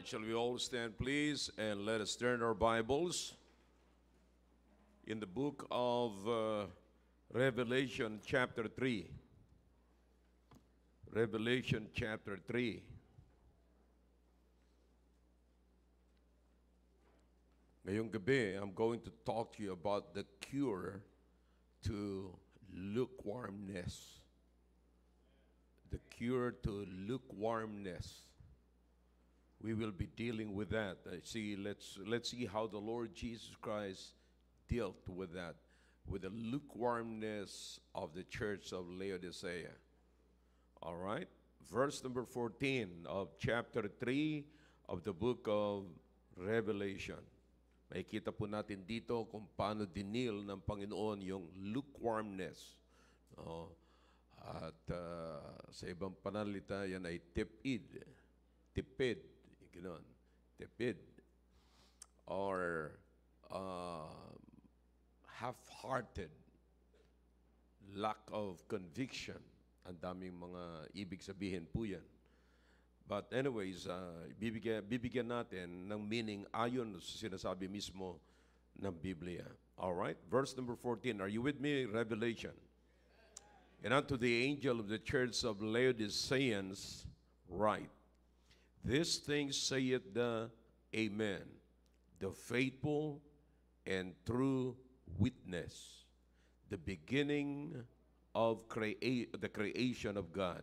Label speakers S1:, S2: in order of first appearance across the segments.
S1: right, shall we all stand, please, and let us turn our Bibles in the book of uh, Revelation, chapter 3. Revelation, chapter 3. Ngayong gabi, I'm going to talk to you about the cure to lukewarmness. The cure to lukewarmness. we will be dealing with that. Uh, see, let's, let's see how the Lord Jesus Christ dealt with that, with the lukewarmness of the church of Laodicea. All right? Verse number 14 of chapter 3 of the book of Revelation. Makikita po natin dito kung paano dinil ng Panginoon yung lukewarmness. No? At uh, sa ibang panalita, yan ay tipid. Tipid ganun, tipid, or uh, half-hearted, lack of conviction. Ang daming mga ibig sabihin po yan. But anyways, uh, bibigyan, bibigyan natin ng meaning ayon sa sinasabi mismo ng Biblia. All right? Verse number 14. Are you with me? Revelation. And unto the angel of the church of Laodicea, write, This thing saith the Amen, the faithful and true witness, the beginning of crea the creation of God.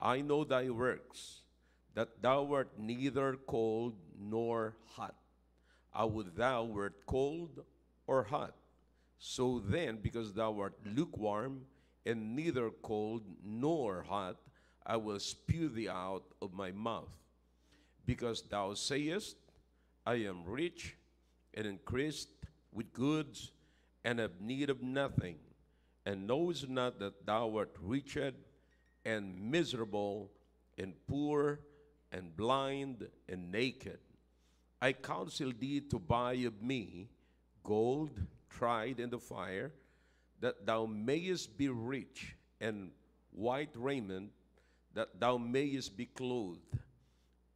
S1: I know thy works, that thou art neither cold nor hot. I would thou wert cold or hot. So then, because thou art lukewarm and neither cold nor hot, I will spew thee out of my mouth. Because thou sayest, I am rich and increased with goods and have need of nothing, and knows not that thou art wretched and miserable and poor and blind and naked. I counsel thee to buy of me gold tried in the fire, that thou mayest be rich, and white raiment, that thou mayest be clothed,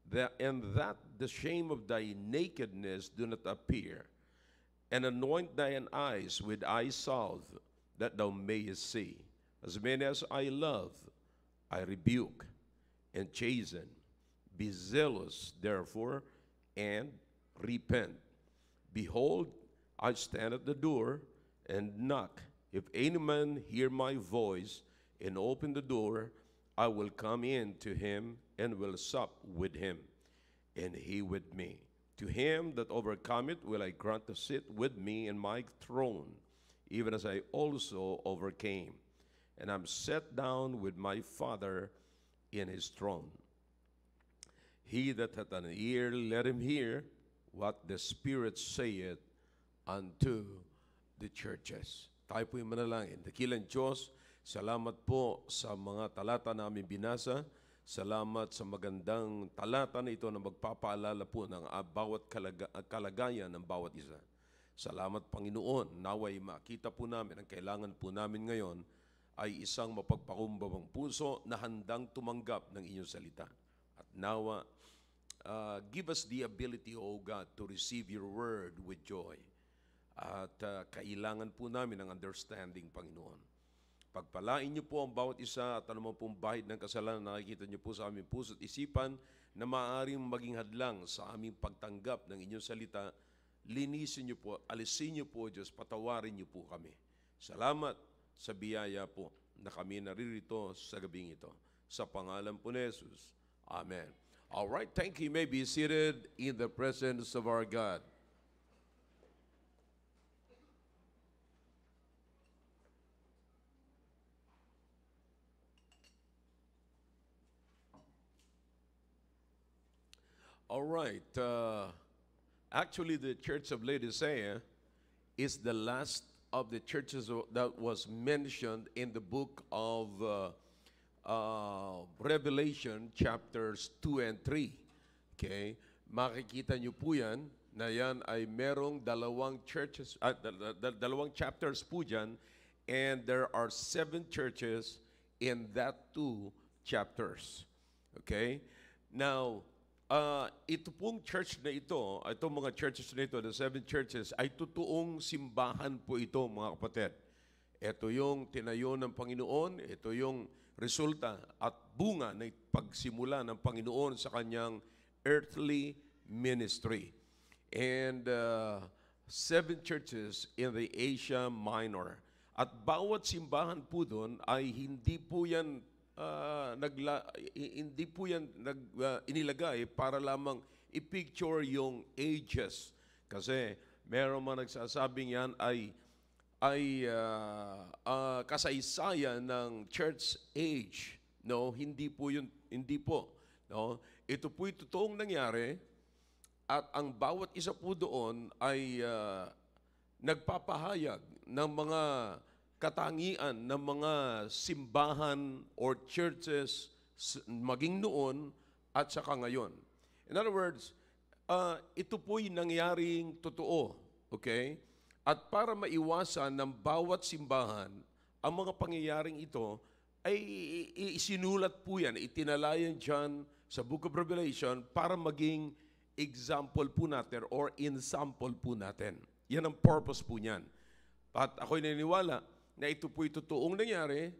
S1: that, and that the shame of thy nakedness do not appear, and anoint thine eyes with eye salve, that thou mayest see. As many as I love, I rebuke and chasten. Be zealous, therefore, and repent. Behold, I stand at the door and knock. If any man hear my voice and open the door, I will come in to him and will sup with him, and he with me. To him that overcometh will I grant to sit with me in my throne, even as I also overcame, and am set down with my Father in his throne. He that hath an ear, let him hear what the Spirit saith unto the churches. Tayo po'y manalangin. Dakilang Diyos, Salamat po sa mga talata namin binasa. Salamat sa magandang talata na ito na magpapaalala po ng ah, bawat kalaga- ah, kalagayan ng bawat isa. Salamat Panginoon, naway makita po namin ang kailangan po namin ngayon ay isang mapagpakumbabang puso na handang tumanggap ng inyong salita. At nawa, uh, give us the ability, O God, to receive your word with joy. At uh, kailangan po namin ng understanding, Panginoon. Pagpalain niyo po ang bawat isa at anumang pong bahid ng kasalanan na nakikita niyo po sa aming puso at isipan na maaaring maging hadlang sa aming pagtanggap ng inyong salita. Linisin niyo po, alisin niyo po, Diyos, patawarin niyo po kami. Salamat sa biyaya po na kami naririto sa gabing ito. Sa pangalan po ni Jesus. Amen. All right, thank you. you may be seated in the presence of our God. All right. Uh, actually, the Church of Laodicea is the last of the churches that was mentioned in the book of uh, uh, Revelation chapters 2 and 3. Okay? Makikita niyo po yan na yan ay merong dalawang churches, uh, dalawang chapters po dyan, and there are seven churches in that two chapters. Okay? Now, uh, ito pong church na ito, itong mga churches na ito, the seven churches, ay totoong simbahan po ito mga kapatid. Ito yung tinayo ng Panginoon, ito yung resulta at bunga ng pagsimula ng Panginoon sa kanyang earthly ministry. And uh, seven churches in the Asia Minor. At bawat simbahan po doon ay hindi po yan uh, nagla, hindi po yan nag, uh, inilagay para lamang i-picture yung ages. Kasi meron man nagsasabing yan ay ay uh, uh, kasaysayan ng church age. No, hindi po yun, hindi po. No, ito po yung totoong nangyari at ang bawat isa po doon ay uh, nagpapahayag ng mga katangian ng mga simbahan or churches maging noon at saka ngayon. In other words, uh, ito po'y nangyaring totoo. Okay? At para maiwasan ng bawat simbahan, ang mga pangyayaring ito ay isinulat po yan, itinalayan dyan sa Book of Revelation para maging example po natin or ensample po natin. Yan ang purpose po niyan. At ako'y naniniwala, na ito po'y totoong nangyari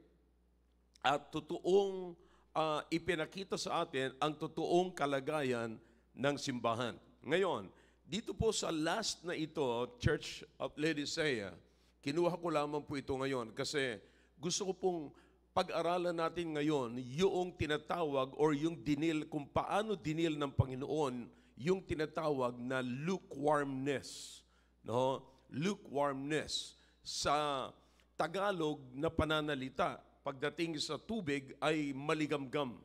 S1: at totoong uh, ipinakita sa atin ang totoong kalagayan ng simbahan. Ngayon, dito po sa last na ito, Church of Laodicea, kinuha ko lamang po ito ngayon kasi gusto ko pong pag-aralan natin ngayon yung tinatawag or yung dinil, kung paano dinil ng Panginoon yung tinatawag na lukewarmness. No? Lukewarmness sa Tagalog na pananalita pagdating sa tubig ay maligamgam.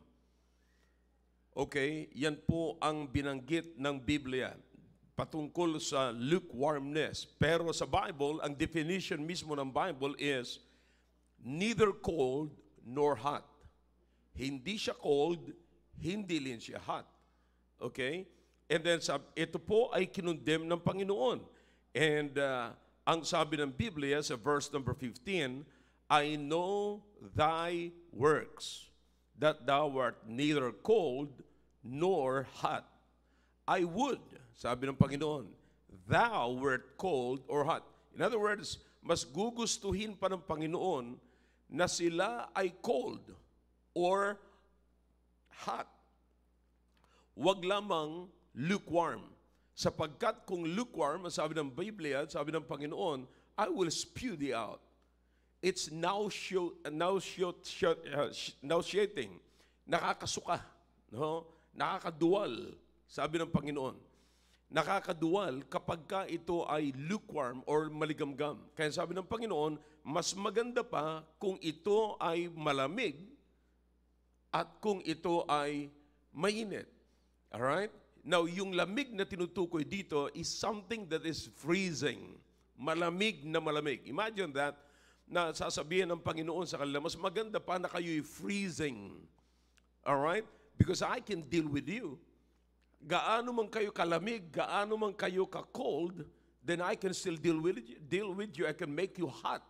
S1: Okay, yan po ang binanggit ng Biblia patungkol sa lukewarmness. Pero sa Bible, ang definition mismo ng Bible is neither cold nor hot. Hindi siya cold, hindi rin siya hot. Okay? And then, ito po ay kinundem ng Panginoon. And uh, ang sabi ng Biblia sa verse number 15, I know thy works, that thou art neither cold nor hot. I would, sabi ng Panginoon, thou wert cold or hot. In other words, mas gugustuhin pa ng Panginoon na sila ay cold or hot. Huwag lamang lukewarm. Sapagkat kung lukewarm, sabi ng Biblia, sabi ng Panginoon, I will spew thee out. It's uh, nauseating. Nakakasuka. No? Nakakadual. Sabi ng Panginoon. Nakakadual kapag ka ito ay lukewarm or maligamgam. Kaya sabi ng Panginoon, mas maganda pa kung ito ay malamig at kung ito ay mainit. Alright? Now, yung lamig na tinutukoy dito is something that is freezing. Malamig na malamig. Imagine that, na sasabihin ng Panginoon sa kanila, mas maganda pa na kayo'y freezing. All right? Because I can deal with you. Gaano man kayo kalamig, gaano man kayo ka-cold, then I can still deal with you. Deal with you. I can make you hot.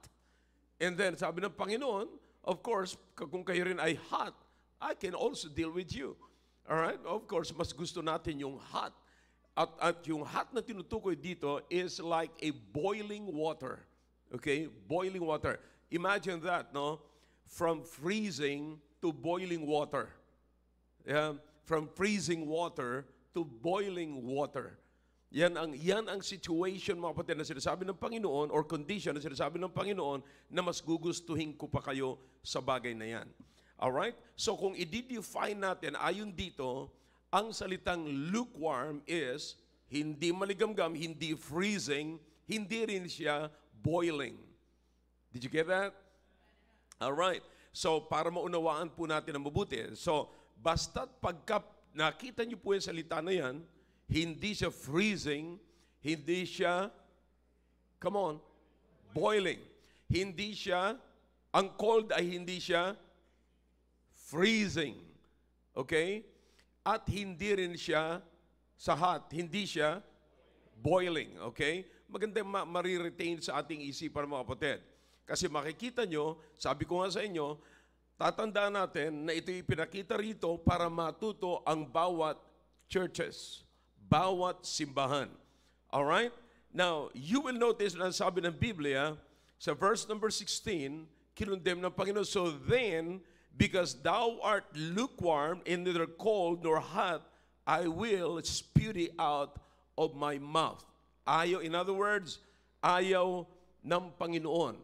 S1: And then, sabi ng Panginoon, of course, kung kayo rin ay hot, I can also deal with you. All right? Of course, mas gusto natin yung hot. At, at yung hot na tinutukoy dito is like a boiling water. Okay? Boiling water. Imagine that, no? From freezing to boiling water. Yeah? From freezing water to boiling water. Yan ang, yan ang situation, mga kapatid, na sinasabi ng Panginoon or condition na sinasabi ng Panginoon na mas gugustuhin ko pa kayo sa bagay na yan. Alright? So kung i-define natin ayon dito, ang salitang lukewarm is hindi maligamgam, hindi freezing, hindi rin siya boiling. Did you get that? Alright. So para maunawaan po natin ang mabuti. So basta't pagka nakita niyo po yung salita na yan, hindi siya freezing, hindi siya, come on, boiling. Hindi siya, ang cold ay hindi siya freezing. Okay? At hindi rin siya sa hot, hindi siya boiling. Okay? Maganda ma mariretain sa ating isipan mga kapatid. Kasi makikita nyo, sabi ko nga sa inyo, tatandaan natin na ito ipinakita rito para matuto ang bawat churches, bawat simbahan. All right? Now, you will notice na sabi ng Biblia, sa verse number 16, kinundem ng Panginoon, so then, because thou art lukewarm and neither cold nor hot, I will spew thee out of my mouth. Ayaw, in other words, ayaw ng Panginoon.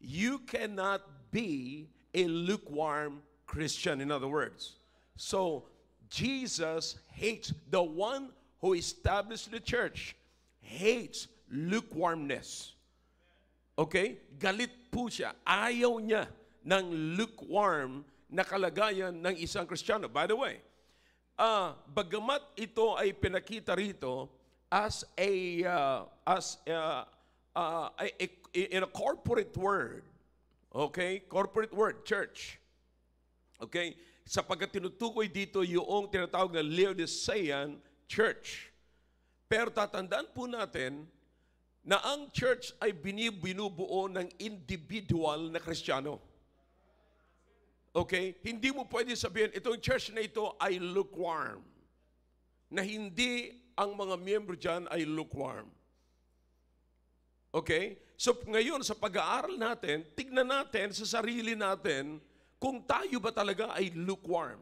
S1: You cannot be a lukewarm Christian, in other words. So, Jesus hates the one who established the church, hates lukewarmness. Okay? Galit po siya. Ayaw niya ng lukewarm na kalagayan ng isang Kristiyano. By the way, uh, bagamat ito ay pinakita rito as a uh, as uh, uh, a, a, in a corporate word, okay? Corporate word, church. Okay? Sapagkat tinutukoy dito yung tinatawag na Laodicean church. Pero tatandaan po natin na ang church ay binibinubuo ng individual na kristyano. Okay? Hindi mo pwede sabihin, itong church na ito ay lukewarm. Na hindi ang mga miyembro dyan ay lukewarm. Okay? So ngayon, sa pag-aaral natin, tignan natin sa sarili natin kung tayo ba talaga ay lukewarm.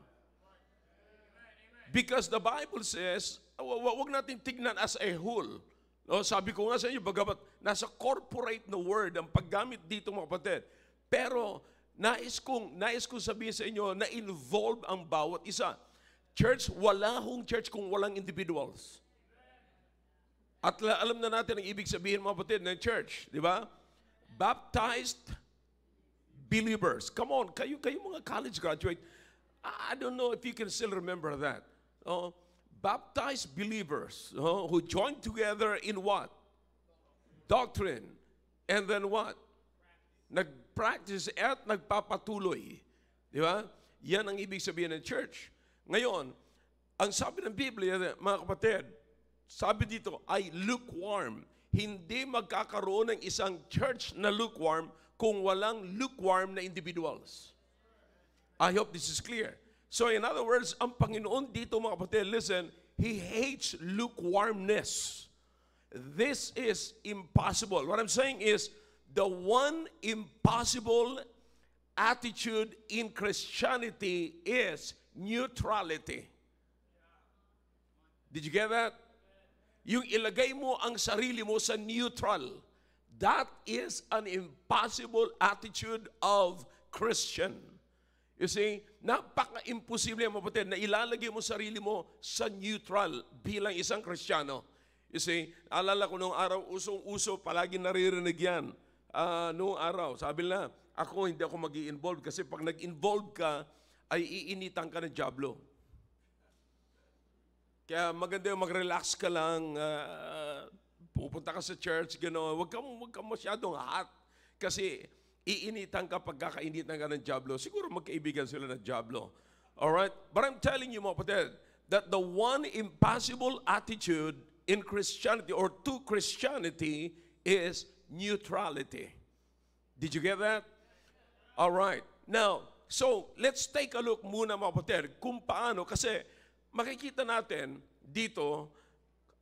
S1: Because the Bible says, wag natin tignan as a whole. No, sabi ko nga sa inyo, bagamat nasa corporate na word ang paggamit dito mga kapatid. Pero Nais kong, nais kong sabihin sa inyo na involve ang bawat isa. Church, wala hong church kung walang individuals. At alam na natin ang ibig sabihin mga kapatid ng church, di ba? Baptized believers. Come on, kayo, kayo mga college graduate, I don't know if you can still remember that. Oh, baptized believers oh, who joined together in what? Doctrine. And then what? Nag practice at nagpapatuloy. Di ba? Yan ang ibig sabihin ng church. Ngayon, ang sabi ng Biblia, mga kapatid, sabi dito ay lukewarm. Hindi magkakaroon ng isang church na lukewarm kung walang lukewarm na individuals. I hope this is clear. So in other words, ang Panginoon dito mga kapatid, listen, He hates lukewarmness. This is impossible. What I'm saying is, the one impossible attitude in Christianity is neutrality. Did you get that? Yung ilagay mo ang sarili mo sa neutral. That is an impossible attitude of Christian. You see, napaka-imposible yung mapatid na ilalagay mo sarili mo sa neutral bilang isang Kristiyano. You see, alala ko nung araw, usong-uso, palagi naririnig yan uh, noong araw. Sabi na, ako hindi ako mag involve kasi pag nag-involve ka, ay iinitan ka ng Diablo. Kaya maganda yung mag-relax ka lang, uh, pupunta ka sa church, gano'n. Huwag ka, huwag ka masyadong hot. Kasi iinitan ka pagkakainitan ka ng Diablo. Siguro magkaibigan sila ng Diablo. Alright? But I'm telling you, mga patid, that the one impossible attitude in Christianity or to Christianity is neutrality. Did you get that? All right. Now, so let's take a look muna mga kapatid kung paano kasi makikita natin dito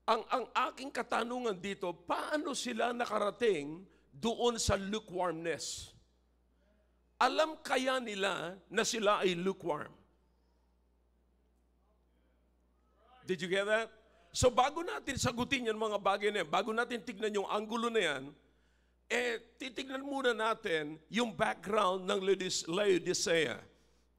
S1: ang ang aking katanungan dito paano sila nakarating doon sa lukewarmness. Alam kaya nila na sila ay lukewarm? Did you get that? So bago natin sagutin yung mga bagay na yan, bago natin tignan yung angulo na yan, eh, titignan muna natin yung background ng Laodicea.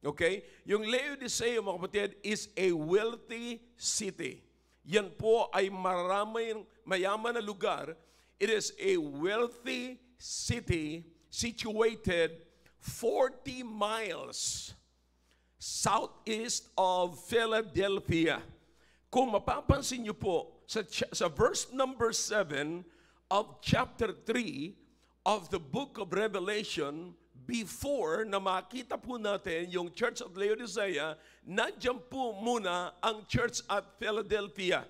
S1: Okay? Yung Laodicea, mga kapatid, is a wealthy city. Yan po ay maraming mayaman na lugar. It is a wealthy city situated 40 miles southeast of Philadelphia. Kung mapapansin niyo po, sa, sa verse number 7 of chapter 3, of the book of Revelation before na makita po natin yung Church of Laodicea, nandiyan po muna ang Church at Philadelphia.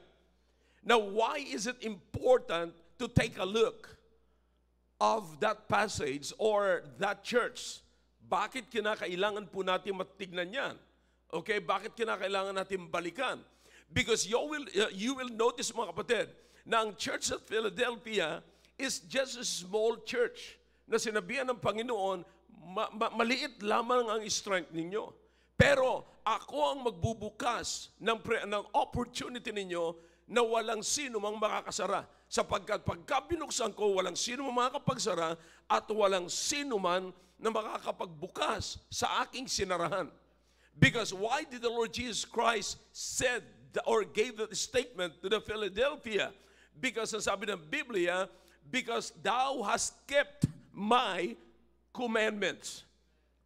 S1: Now, why is it important to take a look of that passage or that church? Bakit kinakailangan po natin matignan yan? Okay, bakit kinakailangan natin balikan? Because you will, uh, you will notice mga kapatid, na ang Church of Philadelphia, is just a small church na sinabihan ng Panginoon, ma- ma- maliit lamang ang strength ninyo. Pero ako ang magbubukas ng, pre- ng opportunity ninyo na walang sino mang makakasara. Sapagkat pagka binuksan ko, walang sino mang makakapagsara at walang sino man na makakapagbukas sa aking sinarahan. Because why did the Lord Jesus Christ said or gave that statement to the Philadelphia? Because ang sabi ng Biblia, because thou hast kept my commandments.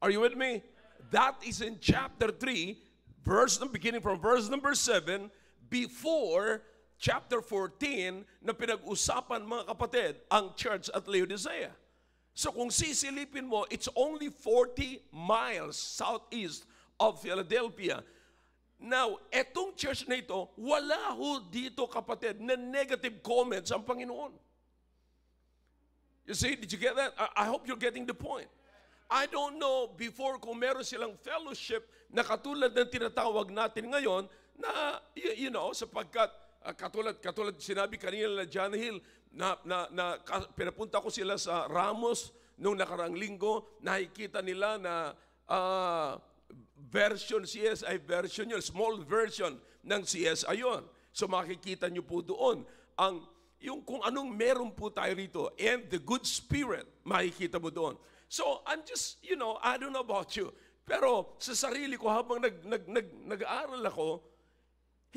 S1: Are you with me? That is in chapter 3, verse beginning from verse number 7 before chapter 14 na pinag-usapan mga kapatid ang church at Laodicea. So kung sisilipin mo, it's only 40 miles southeast of Philadelphia. Now, etong church na ito, wala ho dito kapatid na negative comments ang Panginoon. You see, did you get that? I, I hope you're getting the point. I don't know before kung meron silang fellowship na katulad ng tinatawag natin ngayon na, you, you know, sapagkat uh, katulad, katulad sinabi kanina na John Hill na, na, na ka, pinapunta ko sila sa Ramos nung nakarang linggo, nakikita nila na uh, version, CSI version yun, small version ng CSI yun. So makikita nyo po doon ang yung kung anong meron po tayo rito. And the good spirit, makikita mo doon. So, I'm just, you know, I don't know about you. Pero sa sarili ko, habang nag, nag, nag, nag-aaral ako,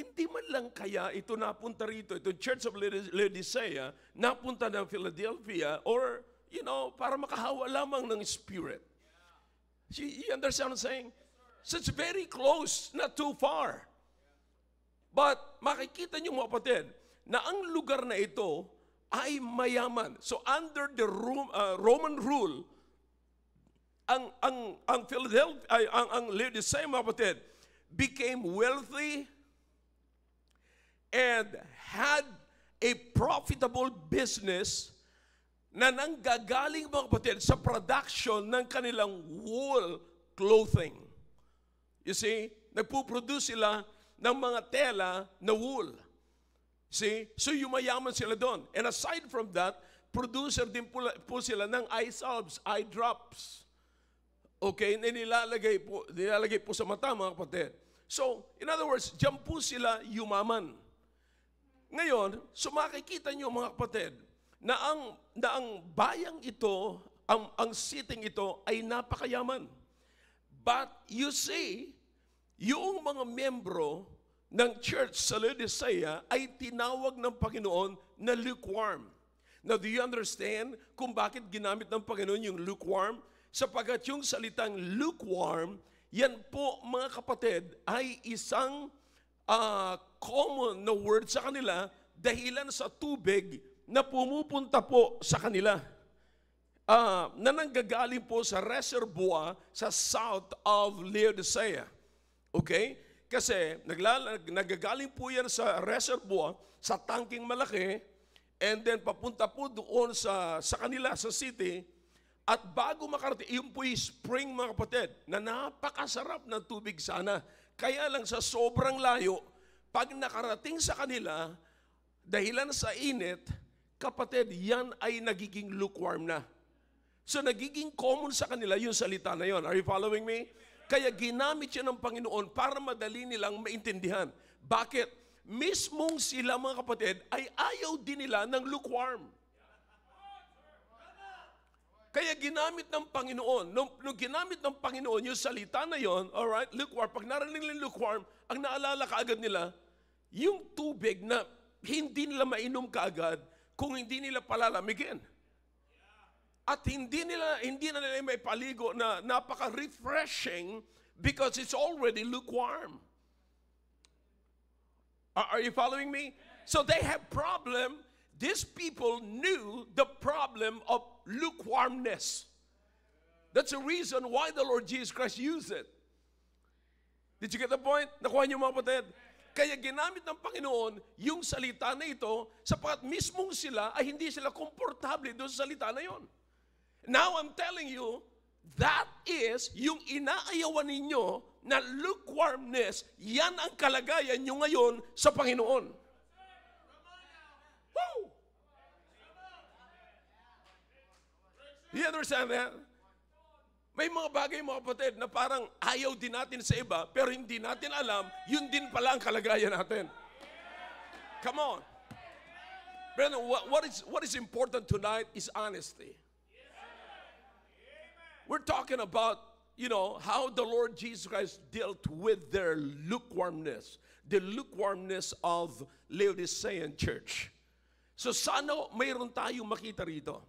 S1: hindi man lang kaya ito napunta rito, itong Church of Laodicea, napunta ng Philadelphia, or, you know, para makahawa lamang ng Spirit. You, you understand what I'm saying? So it's very close, not too far. But makikita niyo mga kapatid, na ang lugar na ito ay mayaman. So under the uh, Roman rule, ang ang ang Philadelphia ay, ang ang Laodicea mga kapatid became wealthy and had a profitable business na nanggagaling mga kapatid sa production ng kanilang wool clothing. You see, nagpo-produce sila ng mga tela na wool. See? So yumayaman sila doon. And aside from that, producer din po, sila ng eye salves, eye drops. Okay? Na nilalagay po, nilalagay po sa mata, mga kapatid. So, in other words, dyan po sila yumaman. Ngayon, so makikita nyo, mga kapatid, na ang, na ang bayang ito, ang, ang sitting ito ay napakayaman. But you see, yung mga membro ng church sa Laodicea ay tinawag ng Panginoon na lukewarm. Now, do you understand kung bakit ginamit ng Panginoon yung lukewarm? Sapagat yung salitang lukewarm, yan po mga kapatid ay isang uh, common na word sa kanila dahilan sa tubig na pumupunta po sa kanila. Uh, na nanggagaling po sa reservoir sa south of Laodicea. Okay? Kasi naglalag, nagagaling po yan sa reservoir, sa tanking malaki, and then papunta po doon sa, sa kanila, sa city, at bago makarating, yun po yung spring mga kapatid, na napakasarap ng tubig sana. Kaya lang sa sobrang layo, pag nakarating sa kanila, dahilan sa init, kapatid, yan ay nagiging lukewarm na. So nagiging common sa kanila yung salita na yon. Are you following me? Kaya ginamit siya ng Panginoon para madali nilang maintindihan. Bakit? Mismong sila mga kapatid ay ayaw din nila ng lukewarm. Kaya ginamit ng Panginoon, nung, nung ginamit ng Panginoon yung salita na yon, all right, lukewarm, pag narinig nila lukewarm, ang naalala kaagad nila, yung tubig na hindi nila mainom kaagad kung hindi nila palalamigin. At hindi, nila, hindi na nila may paligo na napaka-refreshing because it's already lukewarm. Are you following me? So they have problem. These people knew the problem of lukewarmness. That's the reason why the Lord Jesus Christ used it. Did you get the point? Nakuha niyo mga patid? Kaya ginamit ng Panginoon yung salita na ito sapagkat mismong sila ay hindi sila komportable doon sa salita na yon. Now I'm telling you, that is yung inaayawan ninyo na lukewarmness, yan ang kalagayan nyo ngayon sa Panginoon. Woo! You understand that? May mga bagay mga kapatid na parang ayaw din natin sa iba pero hindi natin alam, yun din pala ang kalagayan natin. Come on. Brother, what, what, is, what is important tonight is honesty. We're talking about, you know, how the Lord Jesus Christ dealt with their lukewarmness, the lukewarmness of Laodicean church. So sana mayroon tayong makita rito.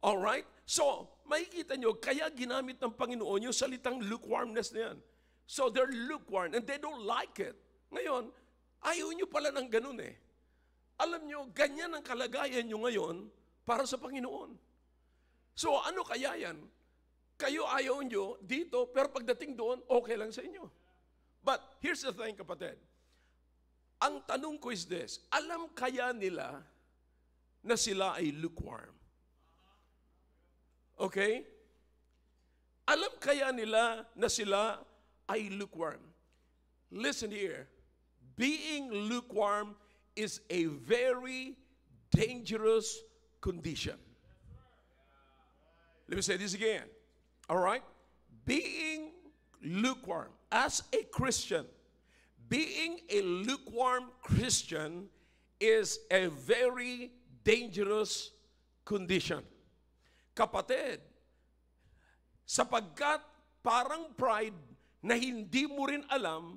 S1: all right So, makikita nyo, kaya ginamit ng Panginoon yung salitang lukewarmness na yan. So, they're lukewarm and they don't like it. Ngayon, ayaw nyo pala ng ganun eh. Alam nyo, ganyan ang kalagayan nyo ngayon para sa Panginoon. So, ano kaya yan? Kayo ayaw nyo dito, pero pagdating doon, okay lang sa inyo. But here's the thing, kapatid. Ang tanong ko is this, alam kaya nila na sila ay lukewarm? Okay? Alam kaya nila na sila ay lukewarm? Listen here. Being lukewarm is a very dangerous condition. Let me say this again. All right? Being lukewarm as a Christian, being a lukewarm Christian is a very dangerous condition. Kapatid, sapagkat parang pride na hindi mo rin alam,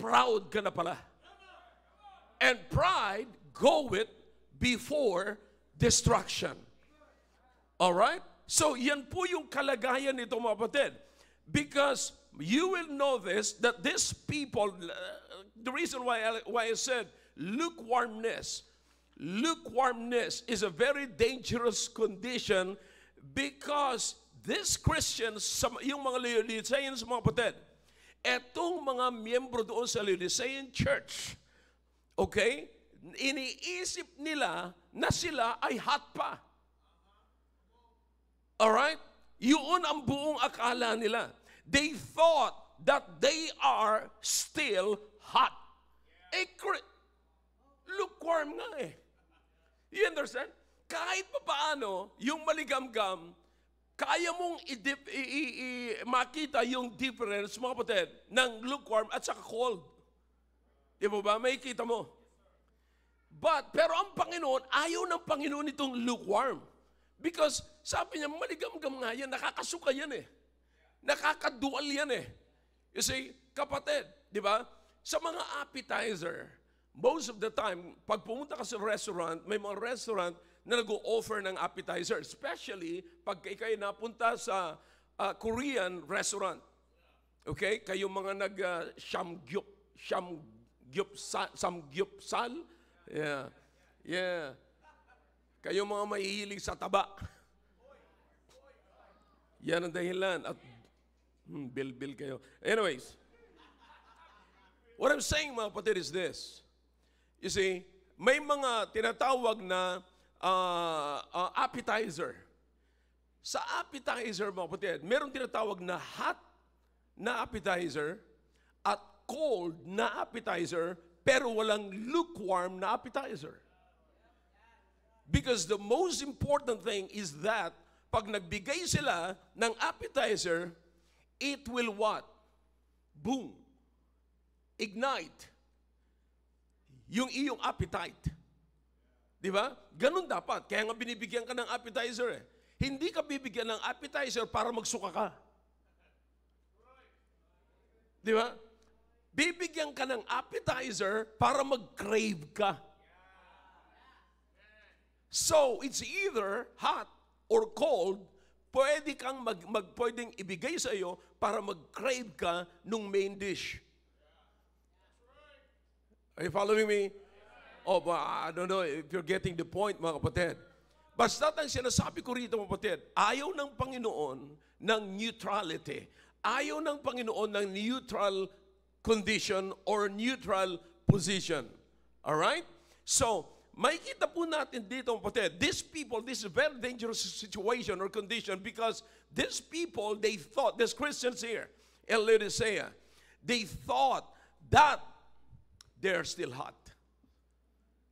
S1: proud ka na pala. And pride goeth before destruction. All right? So yan po yung kalagayan nito mga kapatid. Because you will know this, that these people, uh, the reason why I, why I said lukewarmness, lukewarmness is a very dangerous condition because these Christians, some, yung mga Laodiceans mga kapatid, etong mga miyembro doon sa Laodicean Church, okay, iniisip nila na sila ay hot pa. All right? Yun ang buong akala nila. They thought that they are still hot. Yeah. Eh, lukewarm nga eh. You understand? Kahit pa paano, yung maligamgam, kaya mong i-dip, i, i, i, makita yung difference, mga kapatid, ng lukewarm at saka cold. Di ba ba? May kita mo. But, pero ang Panginoon, ayaw ng Panginoon itong lukewarm. Because sabi niya, maligamgam nga yan, nakakasuka yan eh. Nakakadual yan eh. You see, kapatid, di ba? Sa mga appetizer, most of the time, pag pumunta ka sa restaurant, may mga restaurant na nag-offer ng appetizer. Especially, pag kayo napunta sa uh, Korean restaurant. Okay? Kayo mga nag uh, shamgyup, samgyup sal. Yeah. Yeah kayong mga mahihilig sa taba. Yan ang dahilan. At hmm, bilbil kayo. Anyways, what I'm saying mga kapatid is this. You see, may mga tinatawag na uh, uh, appetizer. Sa appetizer mga kapatid, meron tinatawag na hot na appetizer at cold na appetizer pero walang lukewarm na appetizer. Because the most important thing is that pag nagbigay sila ng appetizer, it will what? Boom. Ignite. Yung iyong appetite. Di ba? Ganun dapat. Kaya nga binibigyan ka ng appetizer eh. Hindi ka bibigyan ng appetizer para magsuka ka. Di ba? Bibigyan ka ng appetizer para mag-crave ka. So, it's either hot or cold, pwede kang mag, mag pwedeng ibigay sa iyo para mag-crave ka nung main dish. Are you following me? Oh, but I don't know if you're getting the point, mga kapatid. Basta ang sinasabi ko rito, mga kapatid, ayaw ng Panginoon ng neutrality. Ayaw ng Panginoon ng neutral condition or neutral position. All right? So, Makikita po natin dito, kapatid, this people, this is a very dangerous situation or condition because these people, they thought, these Christians here in Laodicea, they thought that they're still hot.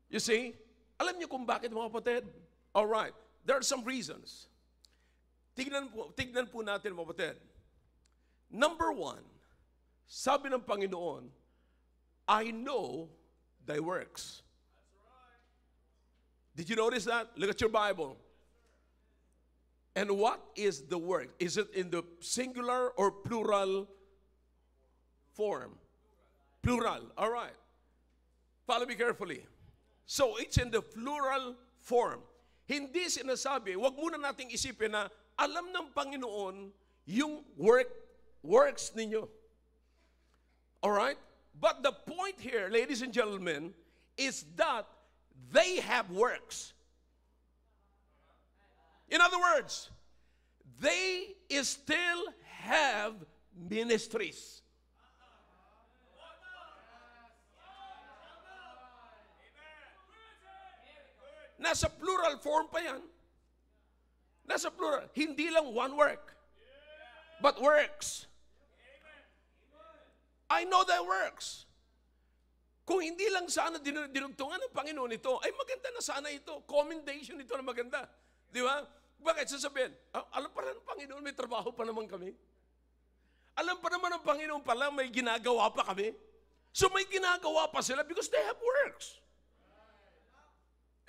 S1: You see? Alam niyo kung bakit mga kapatid? All right. There are some reasons. Tignan po, tignan po natin mga kapatid. Number one, sabi ng Panginoon, I know thy works. Did you notice that? Look at your Bible. And what is the word? Is it in the singular or plural form? Plural. All right. Follow me carefully. So it's in the plural form. Hindi sinasabi, wag muna nating isipin na alam ng Panginoon yung work works ninyo. All right? But the point here, ladies and gentlemen, is that they have works. In other words, they still have ministries. Nasa plural form pa yan. Nasa plural. Hindi lang one work. But works. I know that works. Kung hindi lang sana dinugtungan ng Panginoon ito, ay maganda na sana ito. Commendation ito na maganda. Di ba? Bakit sasabihin? Ah, alam pa ng Panginoon, may trabaho pa naman kami. Alam pa naman ng Panginoon pala, may ginagawa pa kami. So may ginagawa pa sila because they have works.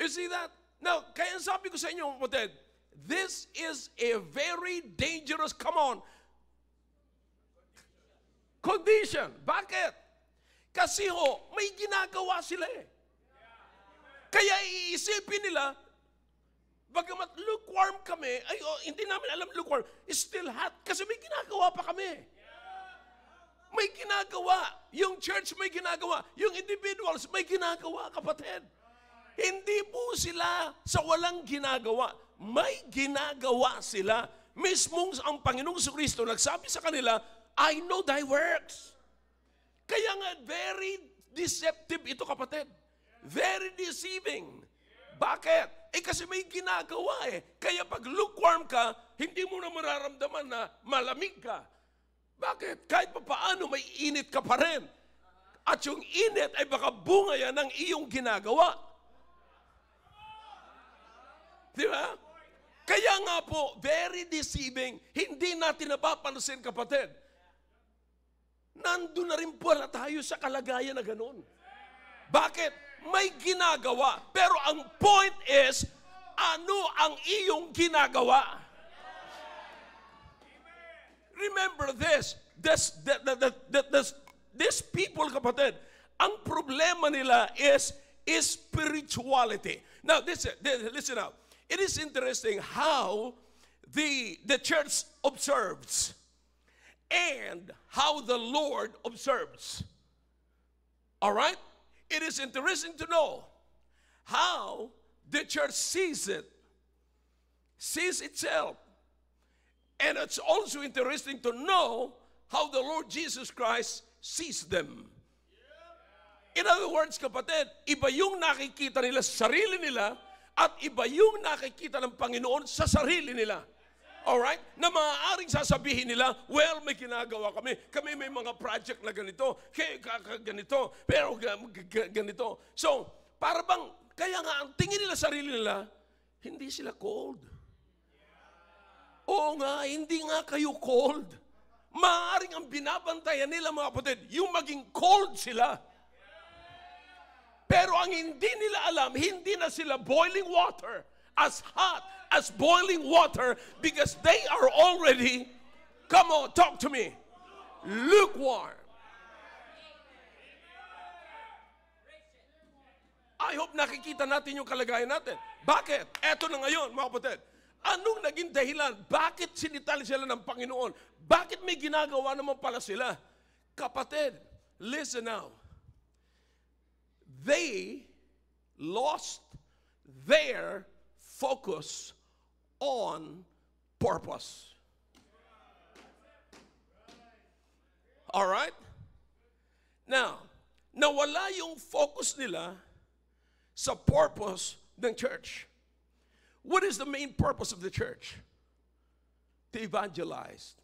S1: You see that? Now, kaya sabi ko sa inyo, kapatid, this is a very dangerous, come on, condition. Bakit? Kasi ho, may ginagawa sila eh. Kaya iisipin nila, bagamat lukewarm kami, ay oh, hindi namin alam lukewarm, still hot kasi may ginagawa pa kami. May ginagawa. Yung church may ginagawa. Yung individuals may ginagawa, kapatid. Hindi po sila sa walang ginagawa. May ginagawa sila. Mismong ang Panginoong Kristo nagsabi sa kanila, I know thy works. Kaya nga, very deceptive ito kapatid. Very deceiving. Bakit? Eh kasi may ginagawa eh. Kaya pag lukewarm ka, hindi mo na mararamdaman na malamig ka. Bakit? Kahit pa paano, may init ka pa rin. At yung init ay baka bunga yan ng iyong ginagawa. Di ba? Kaya nga po, very deceiving, hindi natin napapansin kapatid nandun na rin pala tayo sa kalagayan na ganun. Bakit? May ginagawa. Pero ang point is, ano ang iyong ginagawa? Remember this, this, this, this, this, this people, kapatid, ang problema nila is, is spirituality. Now, this, listen up. It is interesting how the, the church observes and how the Lord observes. All right? It is interesting to know how the church sees it, sees itself. And it's also interesting to know how the Lord Jesus Christ sees them. In other words, kapatid, iba yung nakikita nila sa sarili nila at iba yung nakikita ng Panginoon sa sarili nila. Alright? Na maaaring sasabihin nila, well, may ginagawa kami. Kami may mga project na ganito. Kaya ganito. Pero ganito. So, para bang, kaya nga, ang tingin nila sarili nila, hindi sila cold. Oo nga, hindi nga kayo cold. Maaaring ang binabantayan nila, mga kapatid, yung maging cold sila. Pero ang hindi nila alam, hindi na sila boiling water as hot as boiling water because they are already, come on, talk to me, lukewarm. I hope nakikita natin yung kalagayan natin. Bakit? Eto na ngayon, mga kapatid. Anong naging dahilan? Bakit sinitali sila ng Panginoon? Bakit may ginagawa naman pala sila? Kapatid, listen now. They lost their focus on purpose. All right? Now, na wala yung focus nila sa purpose ng church. What is the main purpose of the church? To evangelize.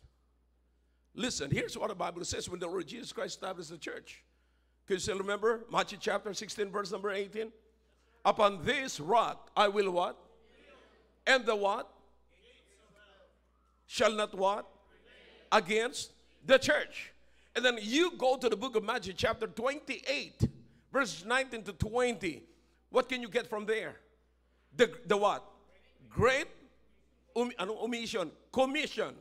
S1: Listen, here's what the Bible says when the Lord Jesus Christ established the church. Can you still remember? Matthew chapter 16, verse number 18. Upon this rock I will what? and the what? Shall not what? Against the church. And then you go to the book of Matthew, chapter 28, verses 19 to 20. What can you get from there? The, the what? Great um, omission, commission.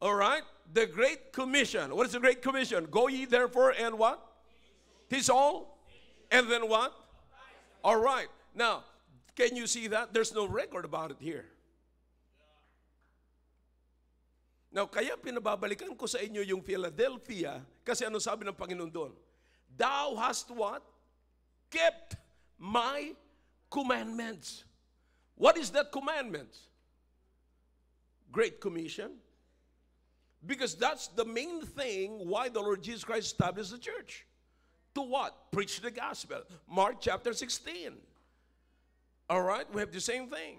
S1: All right? The Great Commission. What is the Great Commission? Go ye therefore and what? His all? And then what? All right. Now, can you see that? There's no record about it here. Now, kaya pinababalikan ko sa inyo yung Philadelphia kasi ano sabi ng Panginoon doon? Thou hast what? Kept my commandments. What is that commandment? Great Commission. Because that's the main thing why the Lord Jesus Christ established the church. To what? Preach the gospel. Mark chapter 16. All right, We have the same thing.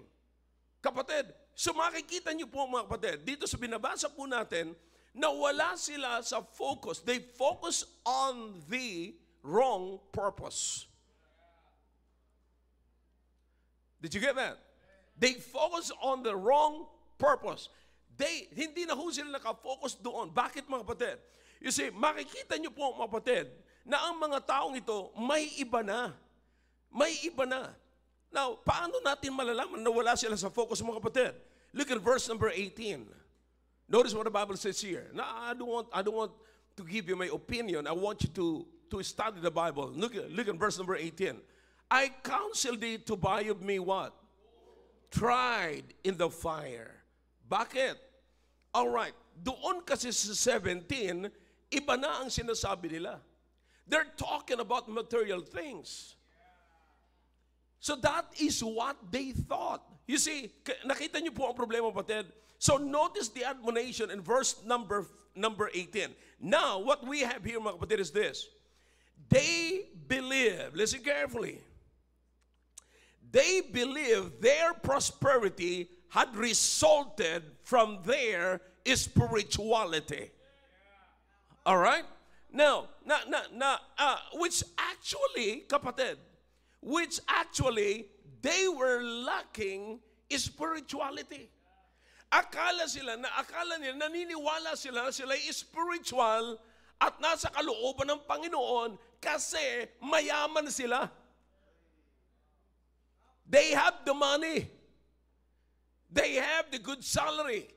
S1: Kapatid, so makikita niyo po mga kapatid, dito sa binabasa po natin, na wala sila sa focus. They focus on the wrong purpose. Did you get that? They focus on the wrong purpose. They, hindi na ho sila nakafocus doon. Bakit mga kapatid? You see, makikita niyo po mga kapatid, na ang mga taong ito may iba na. May iba na. Now, paano natin malalaman na wala sila sa focus, mga kapatid? Look at verse number 18. Notice what the Bible says here. Now, I don't want, I don't want to give you my opinion. I want you to, to study the Bible. Look, look at verse number 18. I counsel thee to buy of me what? Tried in the fire. Bakit? All right. Doon kasi sa 17, iba na ang sinasabi nila. They're talking about material things. So that is what they thought. You see, nakita niyo po ang problema, patid. So notice the admonition in verse number number 18. Now, what we have here, mga kapatid, is this. They believe, listen carefully. They believe their prosperity had resulted from their spirituality. All right? Now, na, na, na, uh, which actually, kapatid, which actually they were lacking spirituality. Akala sila, na akala nila, naniniwala sila na sila spiritual at nasa kalooban ng Panginoon kasi mayaman sila. They have the money. They have the good salary.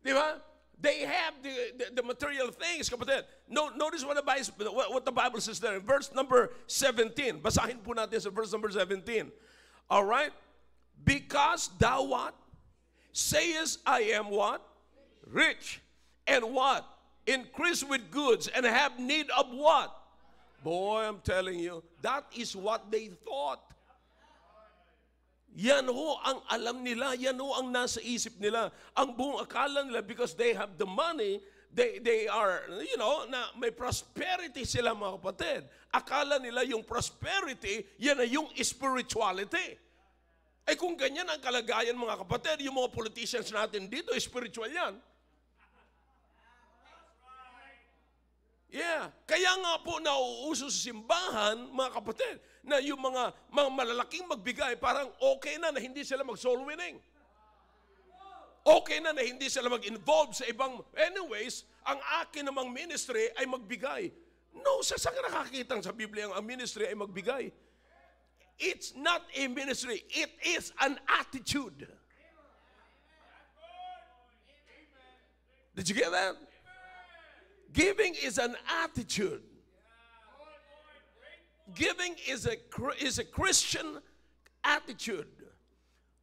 S1: Di ba? They have the, the, the material things. Kapatid, no, notice what the, Bible, what the Bible says there in verse number 17. Basahin po natin sa verse number 17. All right? Because thou what? Sayest, I am what? Rich. And what? Increase with goods and have need of what? Boy, I'm telling you, that is what they thought. Yan ho ang alam nila, yan ho ang nasa isip nila. Ang buong akala nila because they have the money, they, they are, you know, na may prosperity sila mga kapatid. Akala nila yung prosperity, yan ay yung spirituality. Ay eh, kung ganyan ang kalagayan mga kapatid, yung mga politicians natin dito, spiritual yan. Yeah. Kaya nga po nauuso sa simbahan, mga kapatid, na yung mga, mga malalaking magbigay, parang okay na na hindi sila mag-soul winning. Okay na na hindi sila mag-involve sa ibang, anyways, ang akin namang ministry ay magbigay. No, sa saan nakakita sa Biblia ang ministry ay magbigay? It's not a ministry, it is an attitude. Did you get that? Giving is an attitude. Giving is a, is a Christian attitude.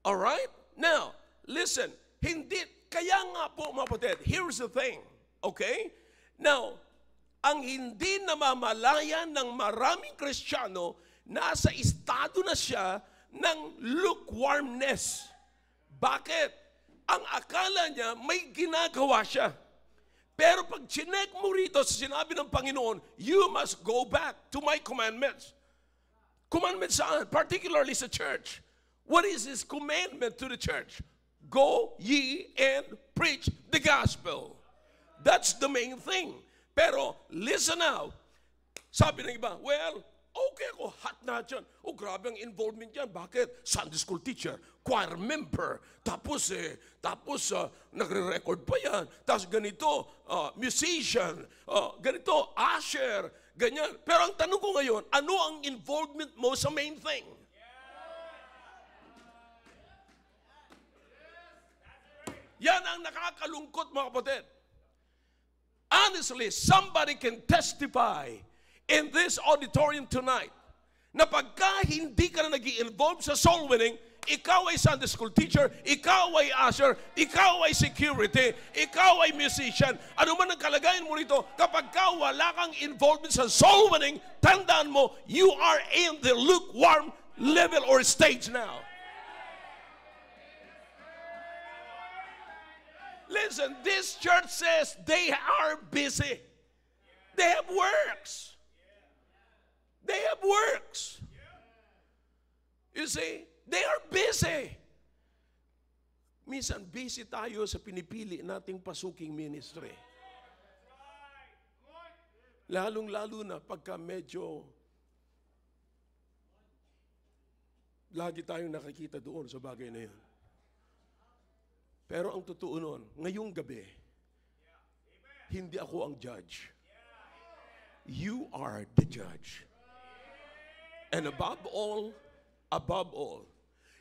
S1: All right? Now, listen, hindi, kaya nga po mga kapatid, here's the thing, okay? Now, ang hindi namamalaya ng maraming Kristiyano, nasa estado na siya ng lukewarmness. Bakit? Ang akala niya may ginagawa siya. Pero pag chinek mo rito sa sinabi ng Panginoon, you must go back to my commandments. Commandments saan? Particularly sa church. What is His commandment to the church? Go ye and preach the gospel. That's the main thing. Pero listen now. Sabi ng iba, well, Okay ko, hot na dyan. O oh, grabe ang involvement dyan. Bakit? Sunday school teacher, choir member. Tapos eh, tapos uh, nagre-record pa yan. Tapos ganito, uh, musician, uh, ganito, usher, ganyan. Pero ang tanong ko ngayon, ano ang involvement mo sa main thing? Yan ang nakakalungkot mga kapatid. Honestly, somebody can testify in this auditorium tonight na pagka hindi ka na nag involve sa soul winning, ikaw ay Sunday school teacher, ikaw ay usher, ikaw ay security, ikaw ay musician, ano man ang kalagayan mo rito, kapag ka wala kang involvement sa soul winning, tandaan mo, you are in the lukewarm level or stage now. Listen, this church says they are busy. They have works. They have works. You see? They are busy. Minsan busy tayo sa pinipili nating pasuking ministry. Lalong-lalo na pagka medyo lagi tayong nakikita doon sa bagay na yun. Pero ang totoo noon, ngayong gabi, hindi ako ang judge. You are the judge. And above all, above all,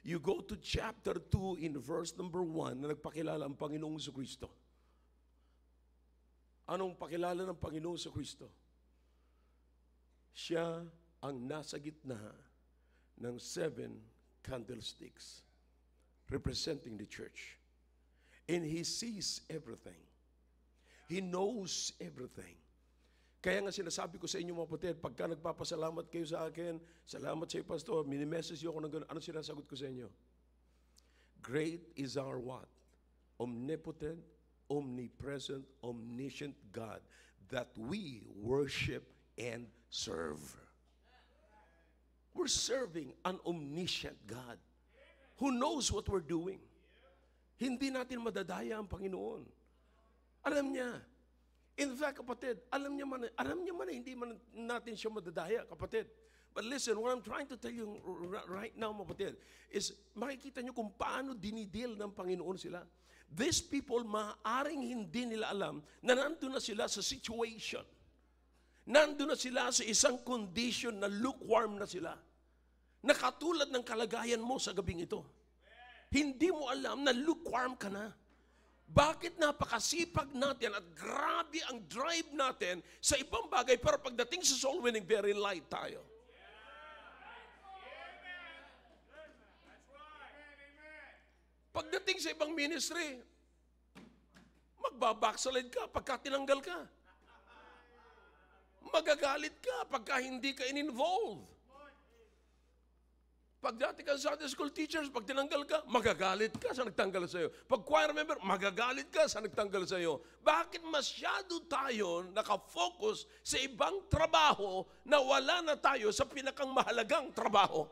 S1: you go to chapter 2 in verse number 1 na nagpakilala ang Panginoong sa Kristo. Anong pakilala ng Panginoong sa Kristo? Siya ang nasa gitna ng seven candlesticks representing the church. And He sees everything. He knows everything. Kaya nga sinasabi ko sa inyo mga kapatid, pagka nagpapasalamat kayo sa akin, salamat sa iyo, Pastor, minimessage niyo ako ng gano'n, ano sinasagot ko sa inyo? Great is our what? Omnipotent, omnipresent, omniscient God that we worship and serve. We're serving an omniscient God who knows what we're doing. Hindi natin madadaya ang Panginoon. Alam niya, In fact, kapatid, alam niya man, alam niya man hindi man natin siya madadaya, kapatid. But listen, what I'm trying to tell you right now, mga kapatid, is makikita niyo kung paano dinidil ng Panginoon sila. These people, maaaring hindi nila alam na nandun na sila sa situation. Nandun na sila sa isang condition na lukewarm na sila. Nakatulad ng kalagayan mo sa gabing ito. Hindi mo alam na lukewarm ka na. Bakit napakasipag natin at grabe ang drive natin sa ibang bagay pero pagdating sa soul winning, very light tayo. Pagdating sa ibang ministry, magbabackslide ka pagka tinanggal ka. Magagalit ka pagka hindi ka in-involved. Pag dati ka Sunday school teachers, pag tinanggal ka, magagalit ka sa nagtanggal sa iyo. Pag choir member, magagalit ka sa nagtanggal sa iyo. Bakit masyado tayo nakafocus sa ibang trabaho na wala na tayo sa pinakang mahalagang trabaho?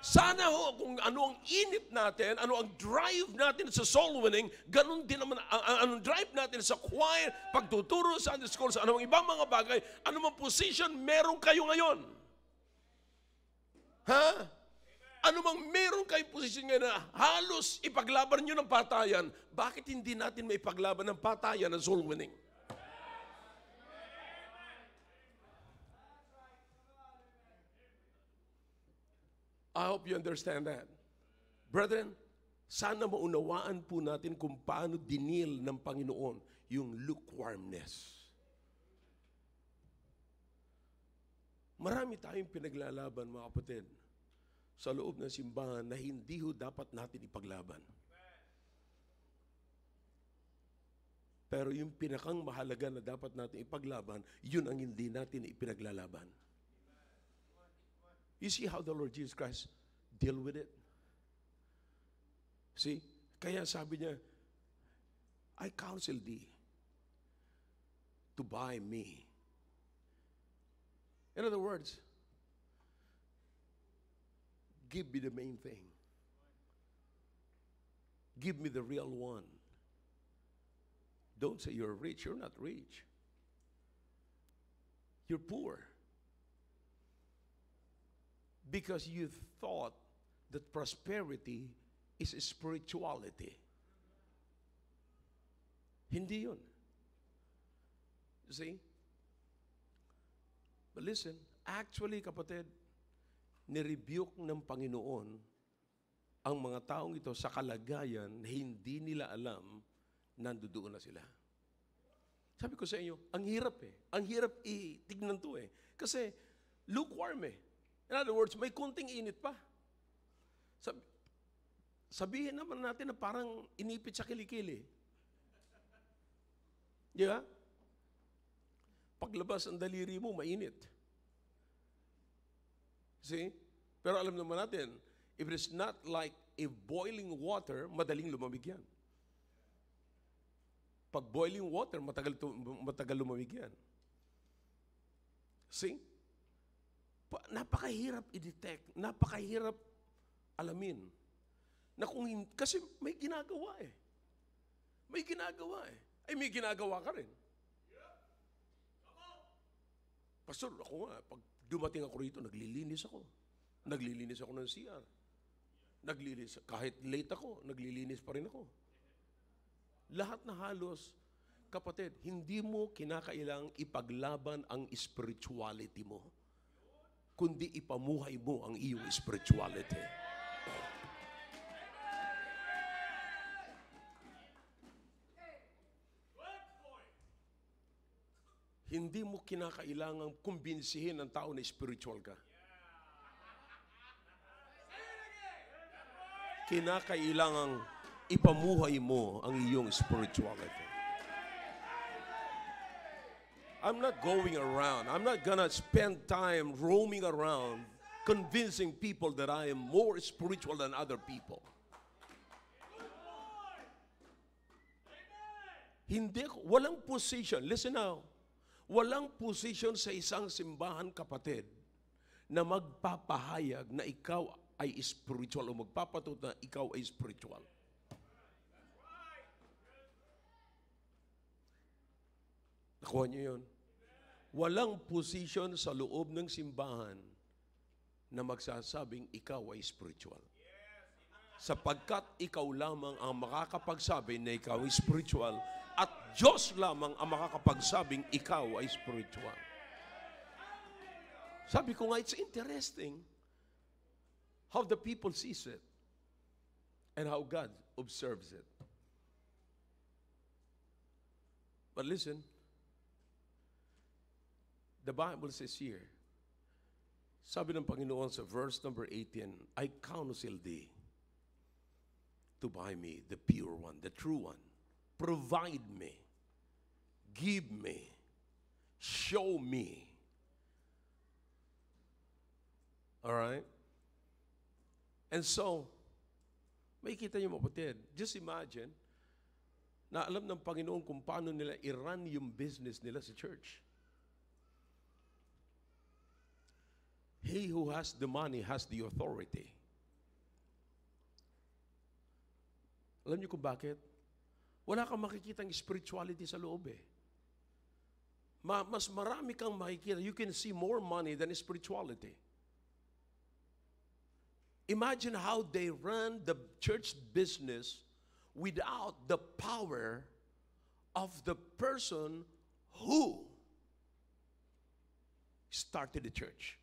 S1: Sana ho, kung ano ang init natin, ano ang drive natin sa soul winning, ganun din naman, ang, ang drive natin sa choir, pagtuturo sa Sunday sa anong ibang mga bagay, anumang position meron kayo ngayon. Ha? Ano mang meron kayong posisyon ngayon na halos ipaglaban nyo ng patayan, bakit hindi natin may paglaban ng patayan ng soul winning? I hope you understand that. Brethren, sana maunawaan po natin kung paano dinil ng Panginoon yung lukewarmness. Marami tayong pinaglalaban, mga kapatid, sa loob ng simbahan na hindi ho dapat natin ipaglaban. Pero yung pinakang mahalaga na dapat natin ipaglaban, yun ang hindi natin ipinaglalaban. You see how the Lord Jesus Christ deal with it? See? Kaya sabi niya, I counsel thee to buy me In other words, give me the main thing. Give me the real one. Don't say you're rich. You're not rich. You're poor. Because you thought that prosperity is a spirituality. Hindi yun. You see? But listen, actually kapatid, nirebuke ng Panginoon ang mga taong ito sa kalagayan na hindi nila alam nandoon na sila. Sabi ko sa inyo, ang hirap eh. Ang hirap itignan to eh. Kasi lukewarm eh. In other words, may kunting init pa. Sabi, sabihin naman natin na parang inipit sa kilikili. Di ba? paglabas ang daliri mo, mainit. See? Pero alam naman natin, if it is not like a boiling water, madaling lumamig yan. Pag boiling water, matagal, to, matagal lumamig yan. See? Pa, napakahirap i-detect, napakahirap alamin. Na kung, kasi may ginagawa eh. May ginagawa eh. Ay, may ginagawa ka rin. Pastor, ako nga, pag dumating ako rito, naglilinis ako. Naglilinis ako ng CR. Naglilinis, kahit late ako, naglilinis pa rin ako. Lahat na halos, kapatid, hindi mo kinakailang ipaglaban ang spirituality mo, kundi ipamuhay mo ang iyong spirituality. hindi mo kinakailangang kumbinsihin ang tao na spiritual ka. Kinakailangang ipamuhay mo ang iyong spirituality. I'm not going around. I'm not gonna spend time roaming around convincing people that I am more spiritual than other people. Hindi, walang position. Listen now. Walang position sa isang simbahan, kapatid, na magpapahayag na ikaw ay spiritual o magpapatot na ikaw ay spiritual. Nakuha niyo yun? Walang position sa loob ng simbahan na magsasabing ikaw ay spiritual. Sapagkat ikaw lamang ang makakapagsabi na ikaw ay spiritual Diyos lamang ang makakapagsabing ikaw ay spiritual. Sabi ko nga, it's interesting how the people sees it and how God observes it. But listen, the Bible says here, sabi ng Panginoon sa verse number 18, I counsel thee to buy me the pure one, the true one. Provide me Give me. Show me. All right? And so, may kita niyo mapatid. Just imagine na alam ng Panginoon kung paano nila i-run yung business nila sa church. He who has the money has the authority. Alam niyo kung bakit? Wala kang makikitang spirituality sa loob eh ma, mas marami kang makikita. You can see more money than spirituality. Imagine how they run the church business without the power of the person who started the church.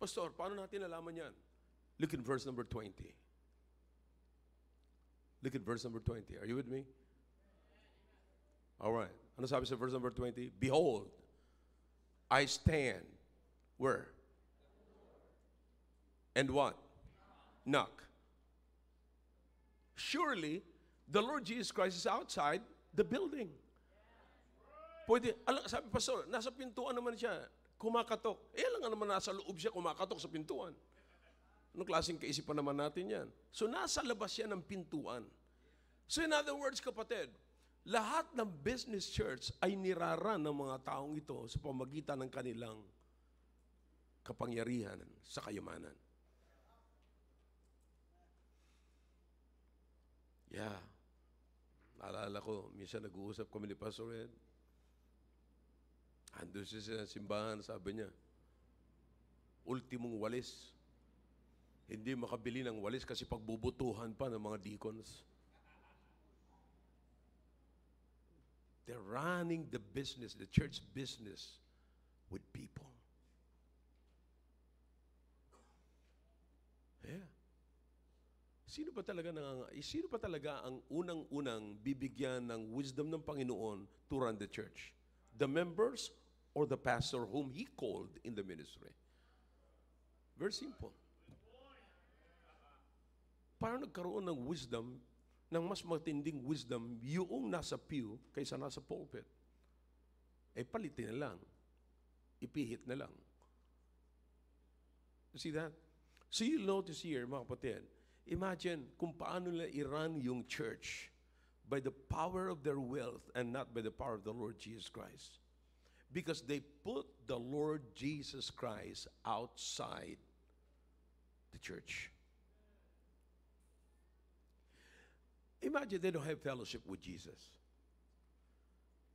S1: Pastor, paano natin alaman yan? Look at verse number 20. Look at verse number 20. Are you with me? All right. Ano sabi sa verse number 20? Behold, I stand where? And what? Knock. Surely, the Lord Jesus Christ is outside the building. Pwede, alam, sabi pastor, nasa pintuan naman siya, kumakatok. Eh, alam naman nasa loob siya, kumakatok sa pintuan. Anong klaseng kaisipan naman natin yan? So, nasa labas siya ng pintuan. So, in other words, kapatid, lahat ng business church ay niraran ng mga taong ito sa pamagitan ng kanilang kapangyarihan sa kayamanan. Yeah. Naalala ko, minsan nag-uusap kami ni Pastor Ed. Andun siya sa simbahan, sabi niya, ultimong walis. Hindi makabili ng walis kasi pagbubutuhan pa ng mga deacons. They're running the business, the church business, with people. Yeah. Sino pa talaga nang eh, sino pa talaga ang unang-unang bibigyan ng wisdom ng Panginoon to run the church? The members or the pastor whom he called in the ministry? Very simple. Para nagkaroon ng wisdom ng mas matinding wisdom yung nasa pew kaysa nasa pulpit. Eh palitin na lang. Ipihit na lang. See that? So you notice here, mga kapatid, imagine kung paano nila i-run yung church by the power of their wealth and not by the power of the Lord Jesus Christ. Because they put the Lord Jesus Christ outside the church. Imagine they don't have fellowship with Jesus.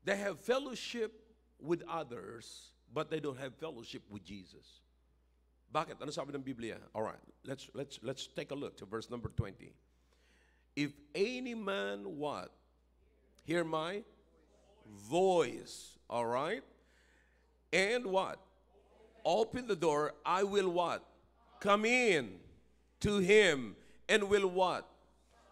S1: They have fellowship with others, but they don't have fellowship with Jesus. Bakit? Ano sabi ng Biblia? All right, let's, let's, let's take a look to verse number 20. If any man what? Hear my voice. All right? And what? Open the door. I will what? Come in to him and will what?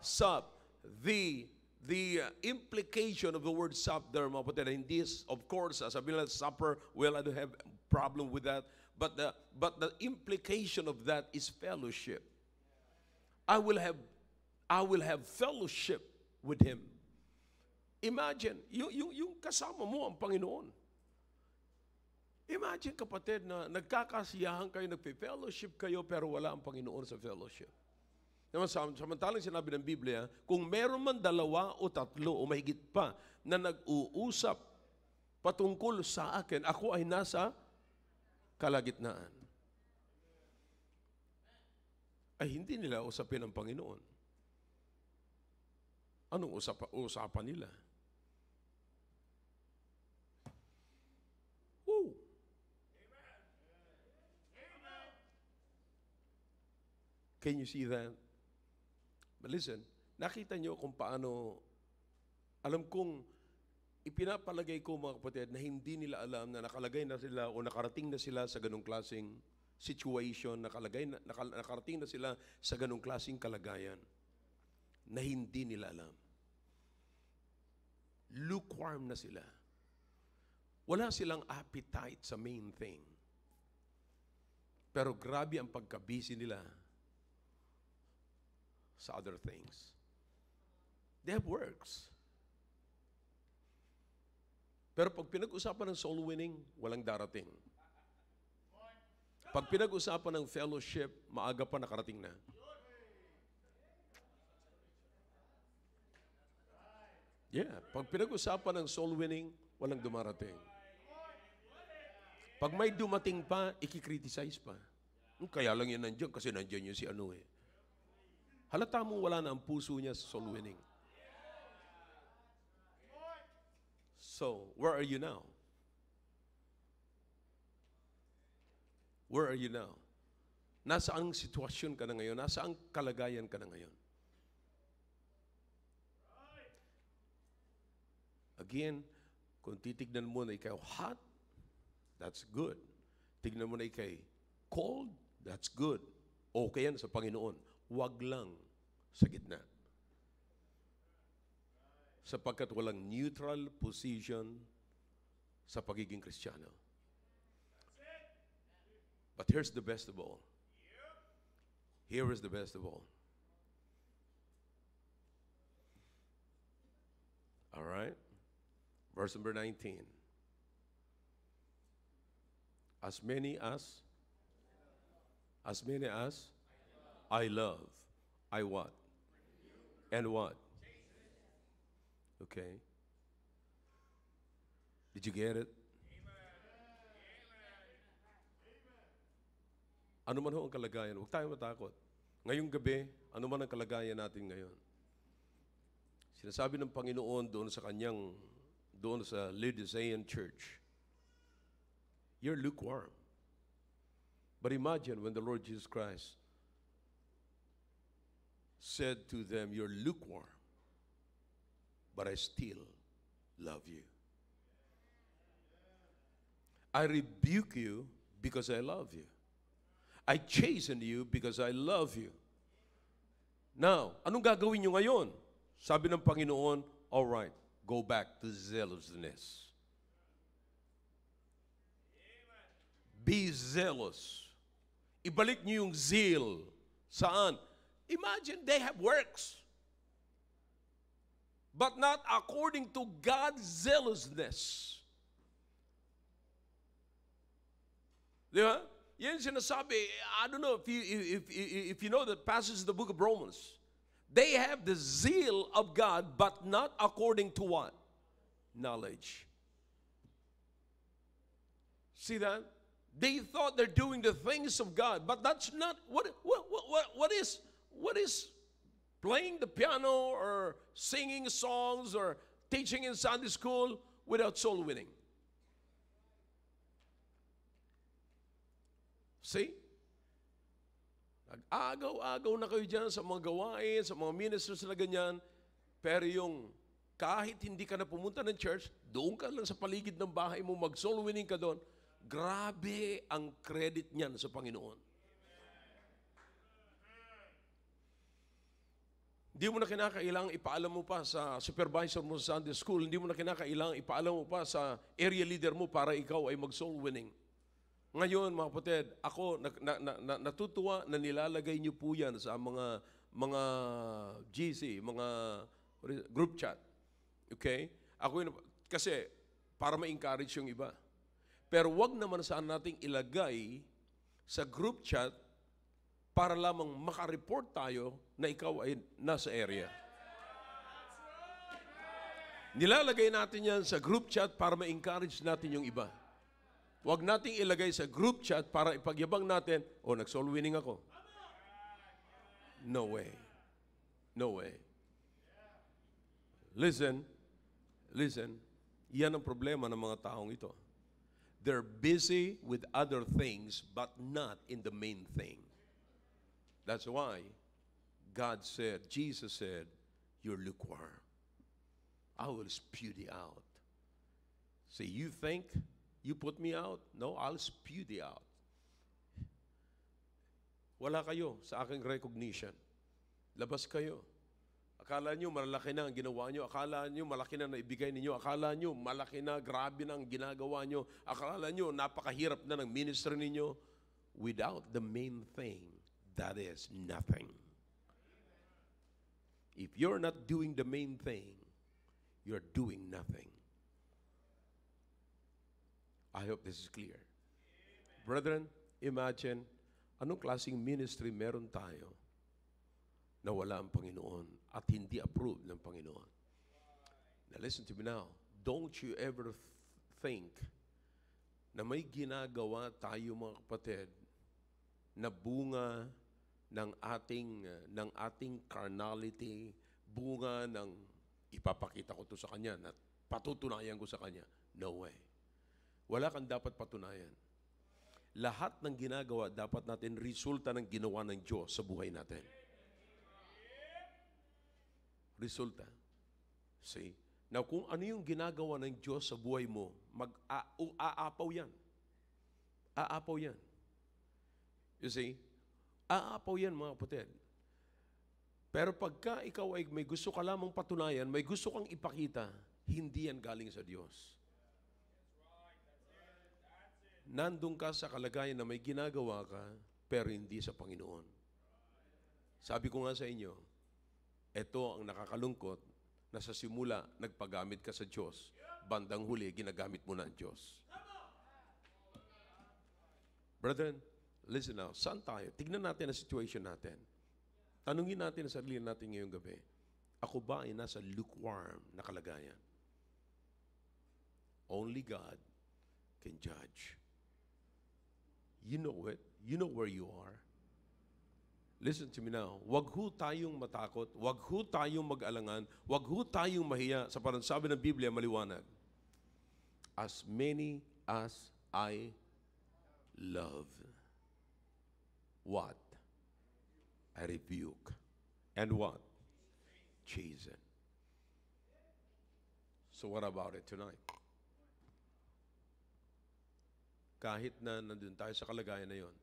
S1: Sup the the uh, implication of the word supper, mga in this of course, as a lang supper, well, I don't have problem with that. But the, but the implication of that is fellowship. I will have, I will have fellowship with Him. Imagine, yung, yung, yung kasama mo ang Panginoon. Imagine kapatid na nagkakasiyahan kayo, nagpe-fellowship kayo, pero wala ang Panginoon sa fellowship. Naman samantalang sinabi ng Biblia, kung meron man dalawa o tatlo o mahigit pa na nag-uusap patungkol sa akin, ako ay nasa kalagitnaan. Ay hindi nila usapin ng Panginoon. Anong usap usapan nila? Woo! Can you see that? But listen, nakita nyo kung paano, alam kong ipinapalagay ko mga kapatid na hindi nila alam na nakalagay na sila o nakarating na sila sa ganong klasing situation, nakalagay na, nakal, nakarating na sila sa ganong klasing kalagayan na hindi nila alam. Lukewarm na sila. Wala silang appetite sa main thing. Pero grabe ang pagkabisi nila sa other things. They have works. Pero pag pinag-usapan ng soul winning, walang darating. Pag pinag-usapan ng fellowship, maaga pa nakarating na. Yeah, pag pinag-usapan ng soul winning, walang dumarating. Pag may dumating pa, ikikriticize pa. Kaya lang yan nandiyan kasi nandiyan yung si ano eh. Halata mo wala na ang puso niya sa soul winning. So, where are you now? Where are you now? Nasa Nasaan sitwasyon ka na ngayon? Nasa Nasaan kalagayan ka na ngayon? Again, kung titignan mo na ikaw hot, that's good. Tignan mo na ikaw cold, that's good. Okay yan sa Panginoon. wag lang sa gitna. Sapagkat walang neutral position sa pagiging kristyano. But here's the best of all. Here is the best of all. All right? Verse number 19. As many as, as many as, I love, I what? And what? Okay. Did you get it? Ano man ho ang kalagayan, huwag tayong matakot. Ngayong gabi, ano man ang kalagayan natin ngayon? Sinasabi ng Panginoon doon sa kanyang, doon sa Laodicean Church, you're lukewarm. But imagine when the Lord Jesus Christ said to them, You're lukewarm, but I still love you. I rebuke you because I love you. I chasten you because I love you. Now, anong gagawin nyo ngayon? Sabi ng Panginoon, all right, go back to zealousness. Be zealous. Ibalik nyo yung zeal. Saan? Imagine they have works, but not according to God's zealousness. Di Yan sinasabi, I don't know if you, if, if, if you know the passage of the book of Romans. They have the zeal of God, but not according to what? Knowledge. See that? They thought they're doing the things of God, but that's not what, what, what, what is what is playing the piano or singing songs or teaching in Sunday school without soul winning? See? Nag-agaw-agaw na kayo dyan sa mga gawain, sa mga ministers na ganyan. Pero yung kahit hindi ka na pumunta ng church, doon ka lang sa paligid ng bahay mo, mag-soul winning ka doon, grabe ang credit niyan sa Panginoon. Hindi mo na kinakailangang ipaalam mo pa sa supervisor mo sa Sunday school. Hindi mo na kinakailangang ipaalam mo pa sa area leader mo para ikaw ay mag-soul winning. Ngayon, mga kapatid, ako na, na, na, natutuwa na nilalagay niyo po yan sa mga mga GC, mga group chat. Okay? Ako yun, kasi para ma-encourage yung iba. Pero wag naman saan nating ilagay sa group chat para lamang makareport tayo na ikaw ay nasa area. Nilalagay natin yan sa group chat para ma-encourage natin yung iba. Huwag nating ilagay sa group chat para ipagyabang natin, oh, nag-soul winning ako. No way. No way. Listen, listen, yan ang problema ng mga taong ito. They're busy with other things but not in the main thing. That's why God said, Jesus said, You're lukewarm. I will spew thee out. See, you think you put me out? No, I'll spew thee out. Wala kayo sa aking recognition. Labas kayo. Akala nyo malaki na ang ginawa nyo. Akala nyo malaki na naibigay ninyo. Akala nyo malaki na, grabe na ang ginagawa nyo. Akala nyo napakahirap na ng ministry ninyo without the main thing that is nothing. If you're not doing the main thing, you're doing nothing. I hope this is clear. Amen. Brethren, imagine, anong klaseng ministry meron tayo na wala ang Panginoon at hindi approved ng Panginoon? Now listen to me now. Don't you ever th think na may ginagawa tayo mga kapatid na bunga ng ating ng ating carnality, bunga ng ipapakita ko to sa kanya na patutunayan ko sa kanya. No way. Wala kang dapat patunayan. Lahat ng ginagawa dapat natin resulta ng ginawa ng Diyos sa buhay natin. Resulta. See? na kung ano yung ginagawa ng Diyos sa buhay mo, mag-aapaw yan. Aapaw yan. You see? Aapaw yan mga kapatid. Pero pagka ikaw ay may gusto ka lamang patunayan, may gusto kang ipakita, hindi yan galing sa Diyos. Nandun ka sa kalagayan na may ginagawa ka, pero hindi sa Panginoon. Sabi ko nga sa inyo, ito ang nakakalungkot na sa simula nagpagamit ka sa Diyos, bandang huli ginagamit mo na ang Diyos. Brethren, Listen now, saan tayo? Tignan natin ang situation natin. Tanungin natin sa sarili natin ngayong gabi. Ako ba ay nasa lukewarm na kalagayan? Only God can judge. You know it. You know where you are. Listen to me now. Huwag ho tayong matakot. Huwag ho tayong mag-alangan. Huwag ho tayong mahiya. Sa parang sabi ng Biblia, maliwanag. As many as I love what? I rebuke. And what? Chasten. So what about it tonight? Kahit na nandun tayo sa kalagayan na yon,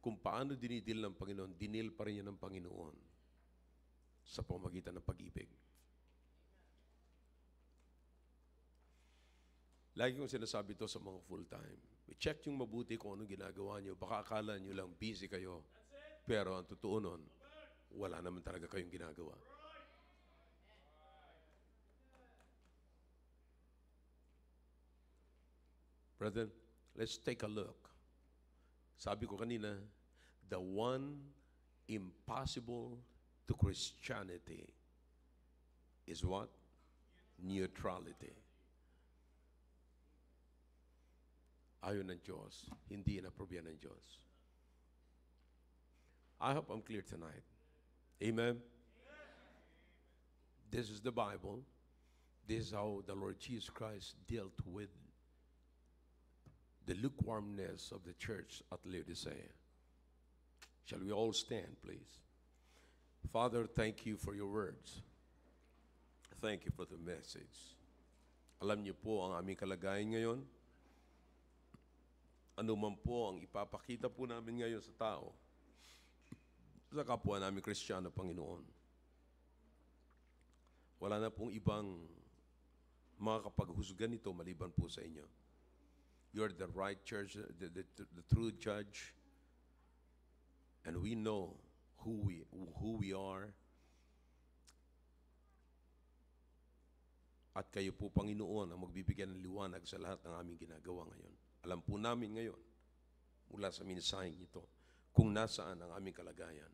S1: kung paano dinidil ng Panginoon, dinil pa rin yan ng Panginoon sa pamagitan ng pag-ibig. Lagi kong sinasabi ito sa mga full-time check yung mabuti kung ano ginagawa nyo. Baka akala nyo lang busy kayo. Pero ang totoo nun, wala naman talaga kayong ginagawa. Brother, let's take a look. Sabi ko kanina, the one impossible to Christianity is what? Neutrality. ayon ng Diyos, hindi inaprobiyan ng Diyos. I hope I'm clear tonight. Amen? Amen? This is the Bible. This is how the Lord Jesus Christ dealt with the lukewarmness of the church at Laodicea. Shall we all stand, please? Father, thank you for your words. Thank you for the message. Alam niyo po ang aming kalagayan ngayon anuman po ang ipapakita po namin ngayon sa tao, sa kapwa namin Kristiyano, Panginoon. Wala na pong ibang makakapaghusgan nito maliban po sa inyo. You are the right church, the, the, the true judge, and we know who we, who we are. At kayo po, Panginoon, ang magbibigyan ng liwanag sa lahat ng aming ginagawa ngayon. Alam po namin ngayon, mula sa minsahing ito, kung nasaan ang aming kalagayan.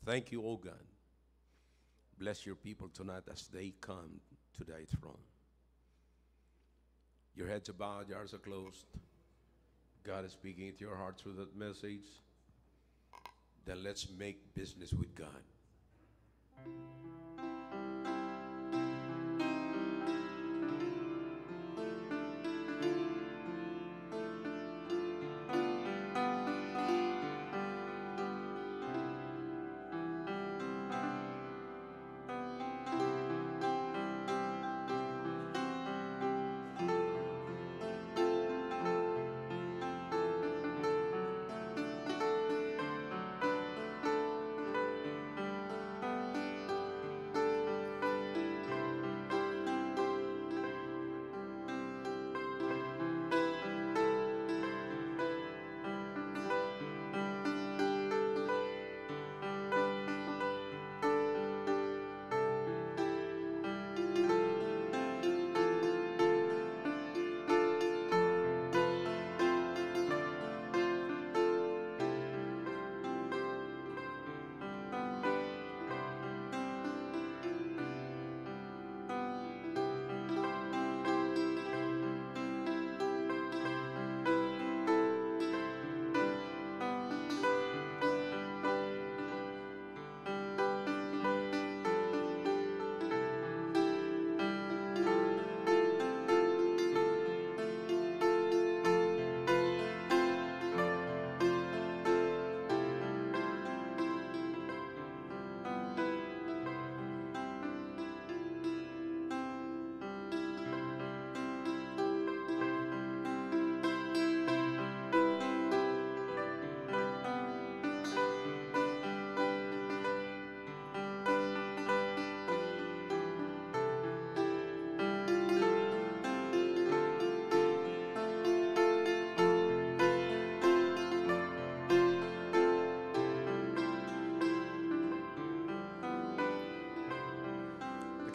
S1: Thank you, O God. Bless your people tonight as they come to thy throne. Your heads are bowed, your eyes are closed. God is speaking to your heart through that message. Then let's make business with God.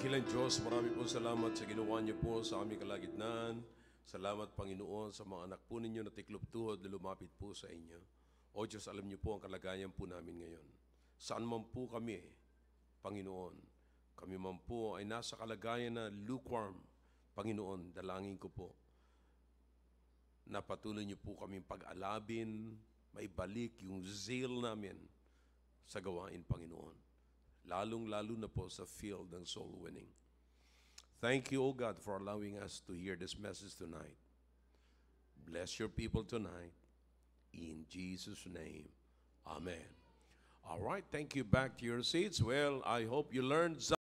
S1: Dakilang Diyos, marami po salamat sa ginawa niyo po sa aming kalagitnaan. Salamat Panginoon sa mga anak po ninyo na tiklop tuhod na lumapit po sa inyo. O Diyos, alam niyo po ang kalagayan po namin ngayon. Saan man po kami, Panginoon, kami man po ay nasa kalagayan na lukewarm. Panginoon, dalangin ko po na patuloy niyo po kami pag-alabin, maibalik yung zeal namin sa gawain, Panginoon. lalong-lalo na po sa field ng soul winning. Thank you, O God, for allowing us to hear this message tonight. Bless your people tonight. In Jesus' name, Amen. All right, thank you. Back to your seats. Well, I hope you learned something.